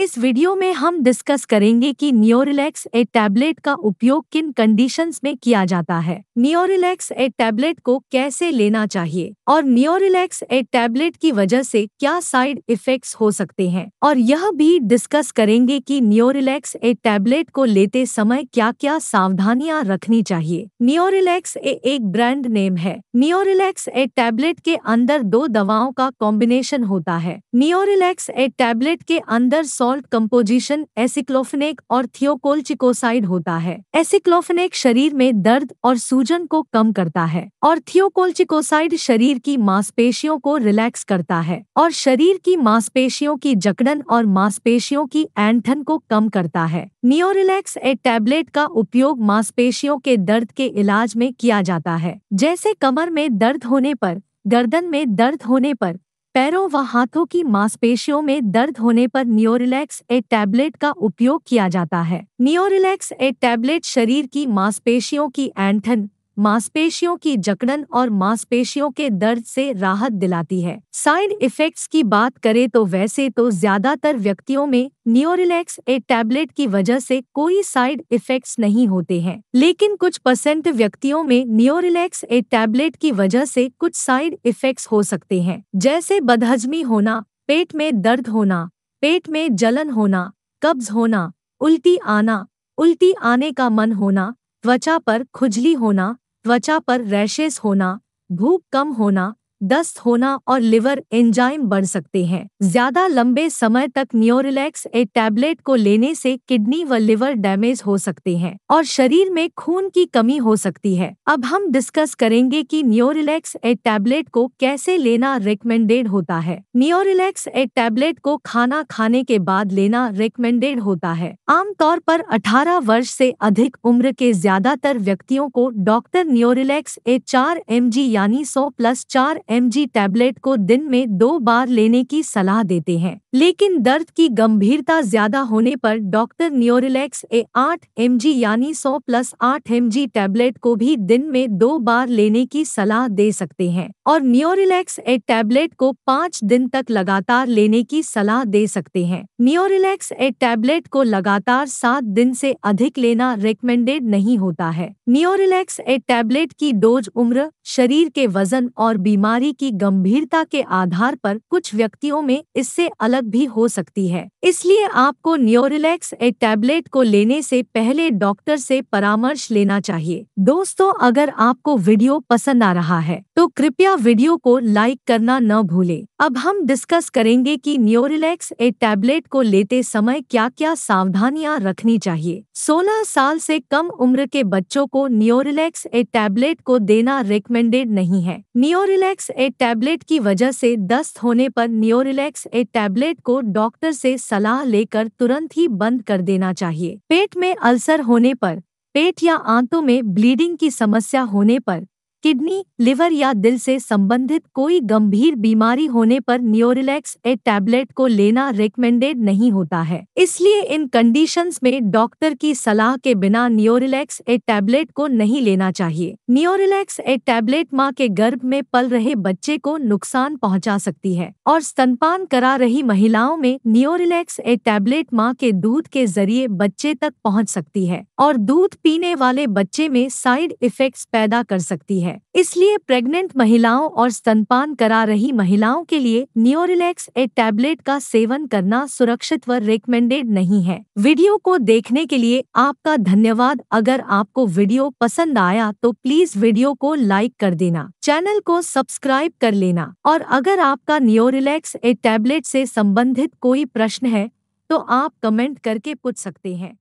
इस वीडियो में हम डिस्कस करेंगे कि न्योरिलेक्स ए टैबलेट का उपयोग किन कंडीशंस में किया जाता है न्योरिलेक्स ए टैबलेट को कैसे लेना चाहिए और न्योरिलेक्स ए टैबलेट की वजह से क्या साइड इफेक्ट्स हो सकते हैं और यह भी डिस्कस करेंगे कि न्योरिलेक्स ए टैबलेट को लेते समय क्या क्या सावधानियाँ रखनी चाहिए न्योरिलेक्स ए एक ब्रांड नेम है न्योरिलेक्स ए टैबलेट के अंदर दो दवाओं का कॉम्बिनेशन होता है न्योरिलेक्स ए टैबलेट के अंदर सौ सॉल्ट कंपोजिशन एसिक्लोफिनेक और थियोकोलचिकोसाइड होता है एसिक्लोफिनेक शरीर में दर्द और सूजन को कम करता है और थियोकोलचिकोसाइड शरीर की मांसपेशियों को रिलैक्स करता है और शरीर की मांसपेशियों की जकड़न और मांसपेशियों की एंठन को कम करता है नियोरिलैक्स ए टैबलेट का उपयोग मांसपेशियों के दर्द के इलाज में किया जाता है जैसे कमर में दर्द होने पर गर्दन में दर्द होने पर पैरों व हाथों की मांसपेशियों में दर्द होने पर न्योरिलैक्स ए टैबलेट का उपयोग किया जाता है न्योरिलैक्स ए टैबलेट शरीर की मांसपेशियों की एंठन मांसपेशियों की जकड़न और मांसपेशियों के दर्द से राहत दिलाती है साइड इफेक्ट्स की बात करें तो वैसे तो ज्यादातर व्यक्तियों में न्योरिलेक्स ए टैबलेट की वजह से कोई साइड इफेक्ट्स नहीं होते हैं लेकिन कुछ परसेंट व्यक्तियों में न्योरिलेक्स ए टैबलेट की वजह से कुछ साइड इफेक्ट्स हो सकते हैं जैसे बदहजमी होना पेट में दर्द होना पेट में जलन होना कब्ज होना उल्टी आना उल्टी आने का मन होना त्वचा पर खुजली होना त्वचा पर रैशेस होना भूख कम होना दस्त होना और लिवर एंजाइम बढ़ सकते हैं ज्यादा लंबे समय तक न्योरिलेक्स ए टैबलेट को लेने से किडनी व लिवर डैमेज हो सकते हैं और शरीर में खून की कमी हो सकती है अब हम डिस्कस करेंगे कि न्योरिलेक्स ए टैबलेट को कैसे लेना रिकमेंडेड होता है न्योरिलेक्स ए टैबलेट को खाना खाने के बाद लेना रिकमेंडेड होता है आमतौर पर 18 वर्ष से अधिक उम्र के ज्यादातर व्यक्तियों को डॉक्टर न्योरिलेक्स ए चार एम यानी सौ प्लस चार एम टैबलेट को दिन में दो बार लेने की सलाह देते हैं लेकिन दर्द की गंभीरता ज्यादा होने पर डॉक्टर न्योरिलेक्स ए आठ एम यानी सौ प्लस आठ एम टैबलेट को भी दिन में दो बार लेने की सलाह दे सकते हैं और न्योरिलेक्स ए टैबलेट को पाँच दिन तक लगातार लेने की सलाह दे सकते हैं न्योरिलेक्स ए टैबलेट को लगातार सात दिन से अधिक लेना रिकमेंडेड नहीं होता है न्योरिलेक्स ए टैबलेट की डोज उम्र शरीर के वजन और बीमारी बीमारी की गंभीरता के आधार पर कुछ व्यक्तियों में इससे अलग भी हो सकती है इसलिए आपको न्योरिलेक्स ए टैबलेट को लेने से पहले डॉक्टर से परामर्श लेना चाहिए दोस्तों अगर आपको वीडियो पसंद आ रहा है तो कृपया वीडियो को लाइक करना न भूले अब हम डिस्कस करेंगे कि न्योरिलेक्स ए टैबलेट को लेते समय क्या क्या सावधानियां रखनी चाहिए 16 साल से कम उम्र के बच्चों को न्योरिलेक्स ए टैबलेट को देना रिकमेंडेड नहीं है न्योरिलेक्स ए टैबलेट की वजह से दस्त होने पर न्योरिलेक्स ए टैबलेट को डॉक्टर से सलाह लेकर तुरंत ही बंद कर देना चाहिए पेट में अल्सर होने पर पेट या आंतों में ब्लीडिंग की समस्या होने पर किडनी लिवर या दिल से संबंधित कोई गंभीर बीमारी होने पर न्योरिलेक्स ए टैबलेट को लेना रिकमेंडेड नहीं होता है इसलिए इन कंडीशंस में डॉक्टर की सलाह के बिना न्योरिलेक्स ए टैबलेट को नहीं लेना चाहिए न्योरिलेक्स ए टैबलेट माँ के गर्भ में पल रहे बच्चे को नुकसान पहुँचा सकती है और स्तनपान करा रही महिलाओं में न्योरिलेक्स ए टैबलेट माँ के दूध के जरिए बच्चे तक पहुँच सकती है और दूध पीने वाले बच्चे में साइड इफेक्ट पैदा कर सकती है है इसलिए प्रेग्नेंट महिलाओं और स्तनपान करा रही महिलाओं के लिए न्योरिलेक्स ए टैबलेट का सेवन करना सुरक्षित व रिकमेंडेड नहीं है वीडियो को देखने के लिए आपका धन्यवाद अगर आपको वीडियो पसंद आया तो प्लीज वीडियो को लाइक कर देना चैनल को सब्सक्राइब कर लेना और अगर आपका न्योरिलेक्स ए टैबलेट से संबंधित कोई प्रश्न है तो आप कमेंट करके पूछ सकते हैं